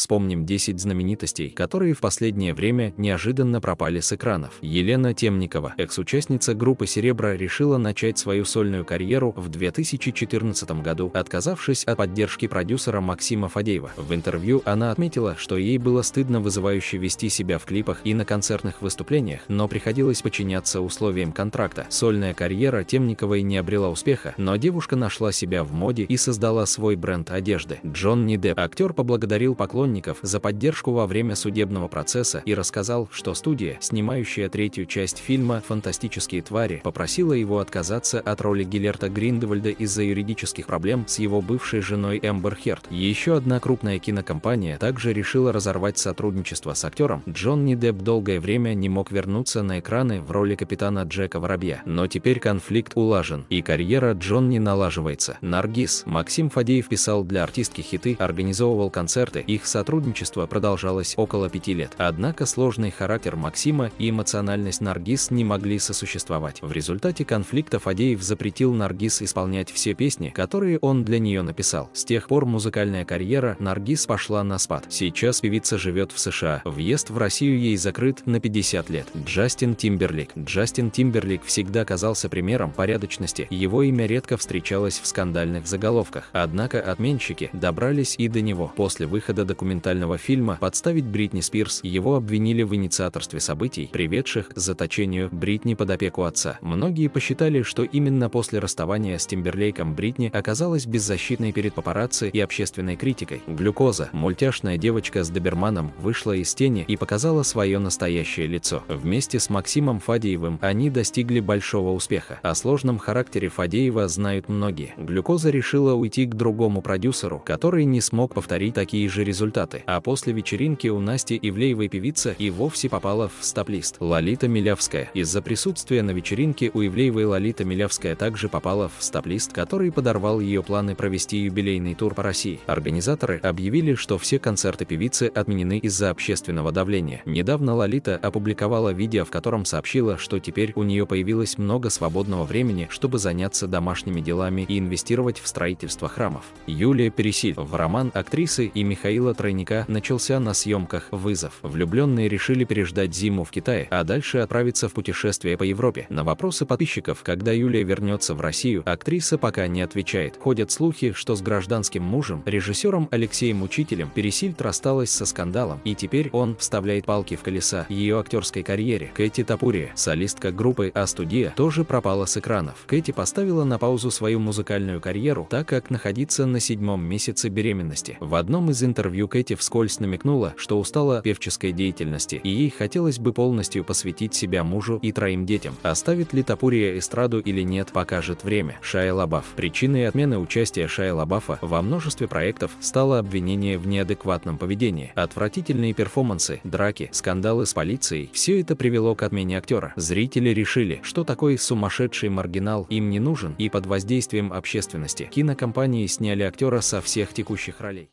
Вспомним 10 знаменитостей, которые в последнее время неожиданно пропали с экранов. Елена Темникова, экс-участница группы «Серебро», решила начать свою сольную карьеру в 2014 году, отказавшись от поддержки продюсера Максима Фадеева. В интервью она отметила, что ей было стыдно вызывающе вести себя в клипах и на концертных выступлениях, но приходилось подчиняться условиям контракта. Сольная карьера Темниковой не обрела успеха, но девушка нашла себя в моде и создала свой бренд одежды. Джонни Депп, актер, поблагодарил поклонников поклонников за поддержку во время судебного процесса и рассказал, что студия, снимающая третью часть фильма «Фантастические твари», попросила его отказаться от роли Гиллерта Гриндевальда из-за юридических проблем с его бывшей женой Эмбер Херт. Еще одна крупная кинокомпания также решила разорвать сотрудничество с актером. Джонни Депп долгое время не мог вернуться на экраны в роли капитана Джека Воробья, но теперь конфликт улажен, и карьера Джонни налаживается. Наргиз Максим Фадеев писал для артистки хиты, организовывал концерты, их сотрудничество Сотрудничество продолжалось около пяти лет, однако сложный характер Максима и эмоциональность Наргиз не могли сосуществовать. В результате конфликта Фадеев запретил Наргиз исполнять все песни, которые он для нее написал. С тех пор музыкальная карьера Наргиз пошла на спад. Сейчас певица живет в США. Въезд в Россию ей закрыт на 50 лет. Джастин Тимберлик. Джастин Тимберлик всегда казался примером порядочности. Его имя редко встречалось в скандальных заголовках. Однако отменщики добрались и до него. После выхода документов документального фильма «Подставить Бритни Спирс» его обвинили в инициаторстве событий, приведших к заточению Бритни под опеку отца. Многие посчитали, что именно после расставания с Тимберлейком Бритни оказалась беззащитной перед папарацци и общественной критикой. Глюкоза, мультяшная девочка с доберманом, вышла из тени и показала свое настоящее лицо. Вместе с Максимом Фадеевым они достигли большого успеха. О сложном характере Фадеева знают многие. Глюкоза решила уйти к другому продюсеру, который не смог повторить такие же результаты результаты. А после вечеринки у Насти Ивлеевой певица и вовсе попала в стоп-лист. Лолита Милявская. Из-за присутствия на вечеринке у Ивлеевой Лолита Милявская также попала в стоп-лист, который подорвал ее планы провести юбилейный тур по России. Организаторы объявили, что все концерты певицы отменены из-за общественного давления. Недавно Лолита опубликовала видео, в котором сообщила, что теперь у нее появилось много свободного времени, чтобы заняться домашними делами и инвестировать в строительство храмов. Юлия Пересиль в роман актрисы и Михаила тройника начался на съемках «Вызов». Влюбленные решили переждать зиму в Китае, а дальше отправиться в путешествие по Европе. На вопросы подписчиков, когда Юлия вернется в Россию, актриса пока не отвечает. Ходят слухи, что с гражданским мужем, режиссером Алексеем Учителем, Пересильд рассталась со скандалом, и теперь он вставляет палки в колеса ее актерской карьере. Кэти Тапурия, солистка группы А-студия, тоже пропала с экранов. Кэти поставила на паузу свою музыкальную карьеру, так как находится на седьмом месяце беременности. В одном из интервью Кэти вскользь намекнула, что устала певческой деятельности, и ей хотелось бы полностью посвятить себя мужу и троим детям. Оставит ли Тапурия эстраду или нет, покажет время. Шайя Лабаф. Причиной отмены участия Шайя Лабафа во множестве проектов стало обвинение в неадекватном поведении. Отвратительные перформансы, драки, скандалы с полицией – все это привело к отмене актера. Зрители решили, что такой сумасшедший маргинал им не нужен, и под воздействием общественности кинокомпании сняли актера со всех текущих ролей.